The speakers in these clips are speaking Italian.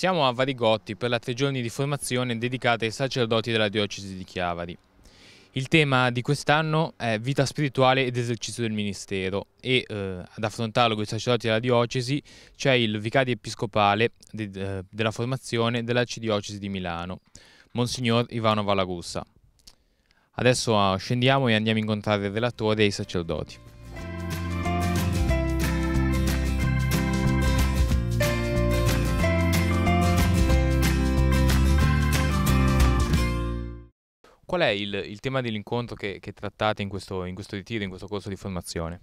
Siamo a Varigotti per la tre giorni di formazione dedicata ai sacerdoti della diocesi di Chiavari. Il tema di quest'anno è vita spirituale ed esercizio del ministero e eh, ad affrontarlo con i sacerdoti della diocesi c'è il vicario episcopale de, eh, de, della formazione dell'arcidiocesi di Milano, Monsignor Ivano Valagussa. Adesso eh, scendiamo e andiamo a incontrare il relatore e i sacerdoti. qual è il, il tema dell'incontro che, che trattate in questo, in questo ritiro, in questo corso di formazione?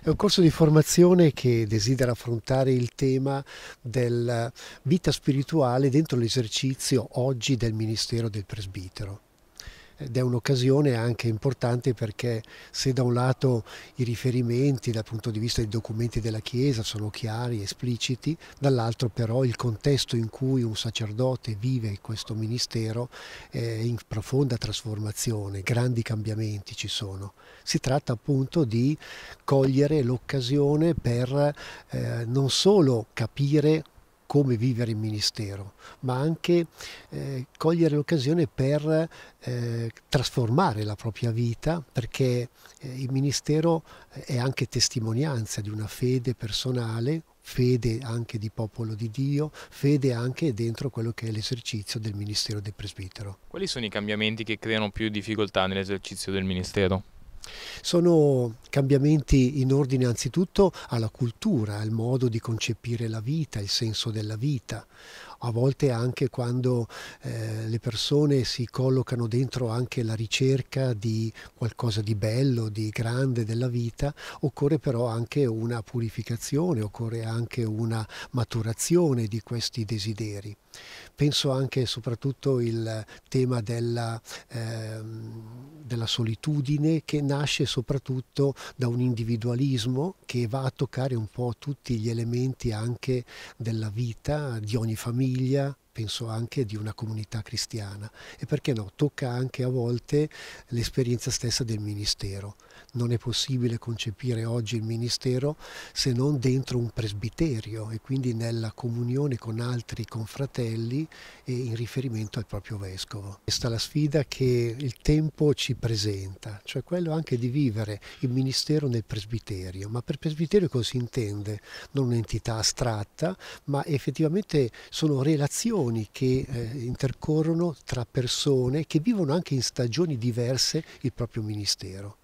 È un corso di formazione che desidera affrontare il tema della vita spirituale dentro l'esercizio oggi del ministero del presbitero ed è un'occasione anche importante perché se da un lato i riferimenti dal punto di vista dei documenti della Chiesa sono chiari, espliciti, dall'altro però il contesto in cui un sacerdote vive questo ministero è in profonda trasformazione, grandi cambiamenti ci sono. Si tratta appunto di cogliere l'occasione per eh, non solo capire come vivere in ministero, ma anche eh, cogliere l'occasione per eh, trasformare la propria vita, perché eh, il ministero eh, è anche testimonianza di una fede personale, fede anche di popolo di Dio, fede anche dentro quello che è l'esercizio del ministero del presbitero. Quali sono i cambiamenti che creano più difficoltà nell'esercizio del ministero? Sono cambiamenti in ordine anzitutto alla cultura, al modo di concepire la vita, il senso della vita, a volte anche quando eh, le persone si collocano dentro anche la ricerca di qualcosa di bello, di grande della vita, occorre però anche una purificazione, occorre anche una maturazione di questi desideri. Penso anche e soprattutto il tema della, eh, della solitudine che nasce soprattutto da un individualismo che va a toccare un po' tutti gli elementi anche della vita di ogni famiglia famiglia, penso anche di una comunità cristiana e perché no, tocca anche a volte l'esperienza stessa del ministero non è possibile concepire oggi il ministero se non dentro un presbiterio e quindi nella comunione con altri confratelli e in riferimento al proprio vescovo. Questa è la sfida che il tempo ci presenta, cioè quello anche di vivere il ministero nel presbiterio, ma per presbiterio cosa si intende? Non un'entità astratta, ma effettivamente sono relazioni che eh, intercorrono tra persone che vivono anche in stagioni diverse il proprio ministero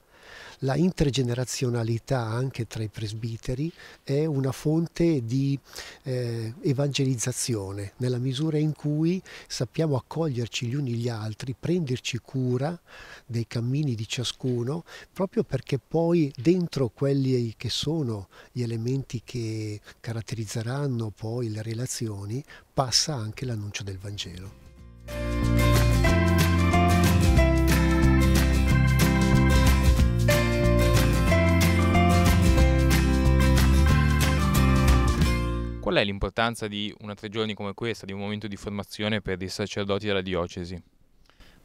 la intergenerazionalità anche tra i presbiteri è una fonte di eh, evangelizzazione, nella misura in cui sappiamo accoglierci gli uni gli altri, prenderci cura dei cammini di ciascuno, proprio perché poi dentro quelli che sono gli elementi che caratterizzeranno poi le relazioni passa anche l'annuncio del Vangelo. Qual è l'importanza di una tre giorni come questa, di un momento di formazione per i sacerdoti della diocesi?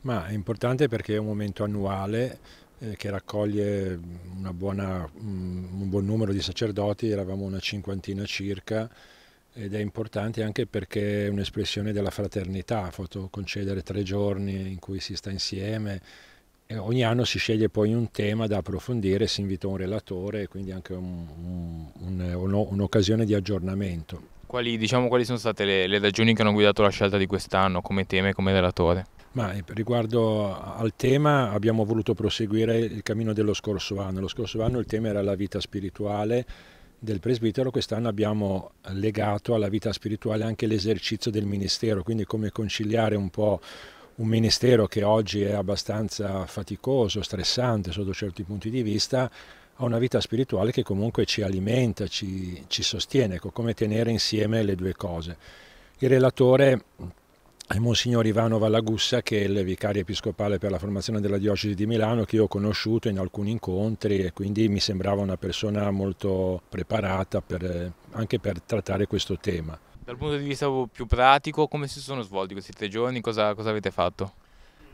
Ma è importante perché è un momento annuale eh, che raccoglie buona, mm, un buon numero di sacerdoti, eravamo una cinquantina circa, ed è importante anche perché è un'espressione della fraternità, concedere tre giorni in cui si sta insieme, ogni anno si sceglie poi un tema da approfondire, si invita un relatore, quindi anche un'occasione un, un, un, di aggiornamento. Quali, diciamo, quali sono state le, le, ragioni che hanno guidato la scelta di quest'anno come tema e come relatore? Ma eh, riguardo al tema abbiamo voluto proseguire il cammino dello scorso anno. Lo scorso anno il tema era la vita spirituale del presbitero, quest'anno abbiamo legato alla vita spirituale anche l'esercizio del ministero, quindi come conciliare un po' un ministero che oggi è abbastanza faticoso, stressante sotto certi punti di vista, a una vita spirituale che comunque ci alimenta, ci, ci sostiene, ecco, come tenere insieme le due cose. Il relatore è Monsignor Ivano Vallagussa che è il vicario episcopale per la formazione della diocesi di Milano che io ho conosciuto in alcuni incontri e quindi mi sembrava una persona molto preparata per, anche per trattare questo tema. Dal punto di vista più pratico, come si sono svolti questi tre giorni? cosa, cosa avete fatto?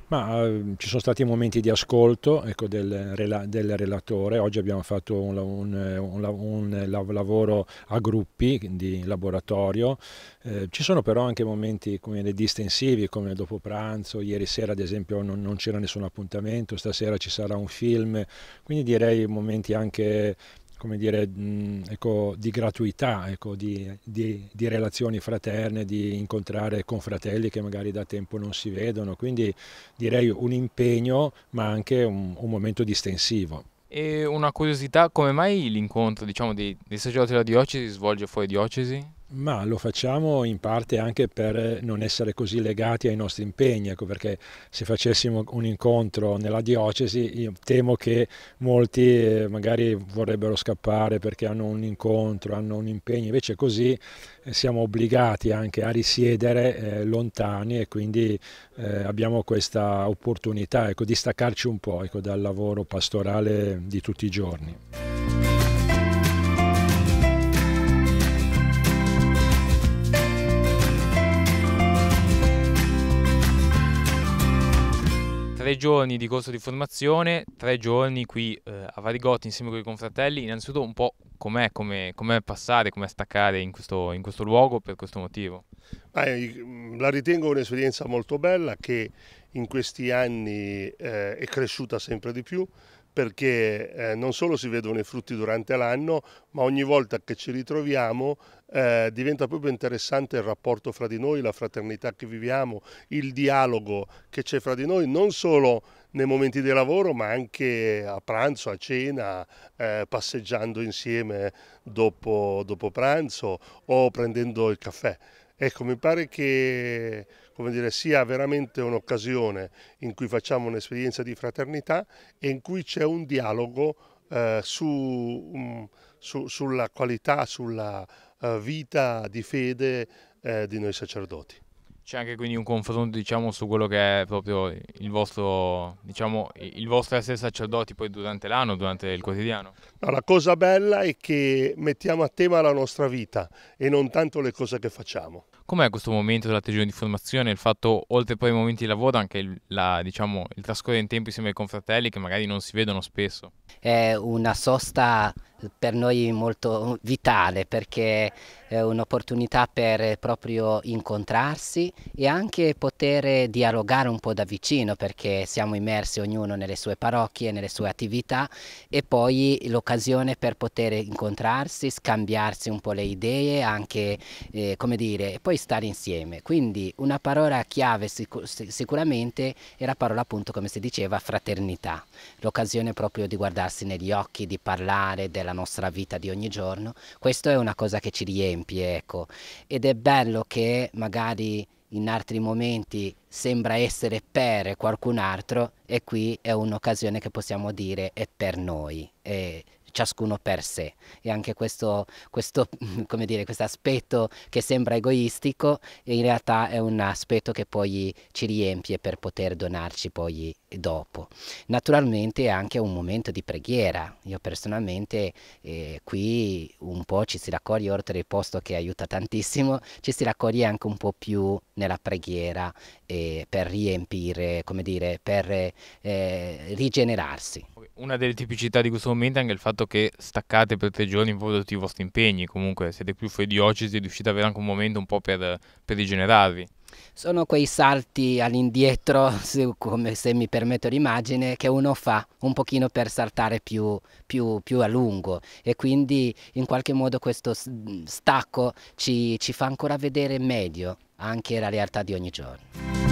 Ma, eh, ci sono stati momenti di ascolto ecco, del, del, relatore, oggi abbiamo fatto un, un, un, un, lavoro a gruppi, quindi in laboratorio, eh, ci sono però anche momenti come le distensivi come dopo pranzo, ieri sera ad esempio non, non c'era nessun appuntamento, stasera ci sarà un film, quindi direi momenti anche come dire, ecco, di gratuità, ecco, di, di, di, relazioni fraterne, di incontrare confratelli che magari da tempo non si vedono, quindi direi un impegno ma anche un, un momento distensivo. E una curiosità, come mai l'incontro diciamo, dei, dei sacerdoti della diocesi svolge fuori diocesi? Ma lo facciamo in parte anche per non essere così legati ai nostri impegni, ecco, perché se facessimo un incontro nella diocesi io temo che molti eh, magari vorrebbero scappare perché hanno un incontro, hanno un impegno, invece così eh, siamo obbligati anche a risiedere eh, lontani e quindi eh, abbiamo questa opportunità ecco, di staccarci un po' ecco, dal lavoro pastorale di tutti i giorni. tre giorni di corso di formazione, tre giorni qui eh, a Varigotti insieme con i confratelli, innanzitutto un po' com'è, com'è, com'è passare, com'è staccare in questo, in questo luogo per questo motivo? Eh, la ritengo un'esperienza molto bella che in questi anni eh, è cresciuta sempre di più, perché eh, non solo si vedono i frutti durante l'anno, ma ogni volta che ci ritroviamo eh, diventa proprio interessante il rapporto fra di noi, la fraternità che viviamo, il dialogo che c'è fra di noi, non solo nei momenti di lavoro, ma anche a pranzo, a cena, eh, passeggiando insieme dopo, dopo pranzo o prendendo il caffè. Ecco, mi pare che come dire, sia veramente un'occasione in cui facciamo un'esperienza di fraternità e in cui c'è un dialogo eh, su, um, su, sulla qualità, sulla uh, vita di fede eh, di noi sacerdoti. C'è anche quindi un confronto diciamo, su quello che è proprio il vostro, diciamo, il vostro essere sacerdoti poi durante l'anno, durante il quotidiano. No, la cosa bella è che mettiamo a tema la nostra vita e non tanto le cose che facciamo. Com'è questo momento della stagione di formazione? Il fatto, oltre poi ai momenti di lavoro, anche il, la, diciamo, il trascorrere in tempo insieme ai confratelli che magari non si vedono spesso? È una sosta per noi molto vitale perché eh, un'opportunità per eh, proprio incontrarsi e anche poter dialogare un po' da vicino perché siamo immersi ognuno nelle sue parrocchie, nelle sue attività e poi l'occasione per poter incontrarsi, scambiarsi un po' le idee, anche eh, come dire, e poi stare insieme. Quindi una parola chiave sic sicuramente è la parola appunto come si diceva fraternità, l'occasione proprio di guardarsi negli occhi, di parlare della nostra vita di ogni giorno, questo è una cosa che ci riempie esempi, ecco. Ed è bello che magari in altri momenti sembra essere per qualcun altro e qui è un'occasione che possiamo dire è per noi. E ciascuno per sé. E anche questo, questo come dire, aspetto che sembra egoistico in realtà è un aspetto che poi ci riempie per poter donarci poi dopo. Naturalmente è anche un momento di preghiera. Io personalmente eh, qui un po' ci si raccoglie, oltre il posto che aiuta tantissimo, ci si raccoglie anche un po' più nella preghiera eh, per riempire, come dire, per eh, rigenerarsi una delle tipicità di questo momento è anche il fatto che staccate per tre giorni voi tutti i vostri impegni, comunque siete più fuori diocesi e riuscite ad avere anche un momento un po' per, per rigenerarvi. Sono quei salti all'indietro, come se mi permetto l'immagine, che uno fa un pochino per saltare più, più, più, a lungo e quindi in qualche modo questo stacco ci, ci fa ancora vedere meglio anche la realtà di ogni giorno.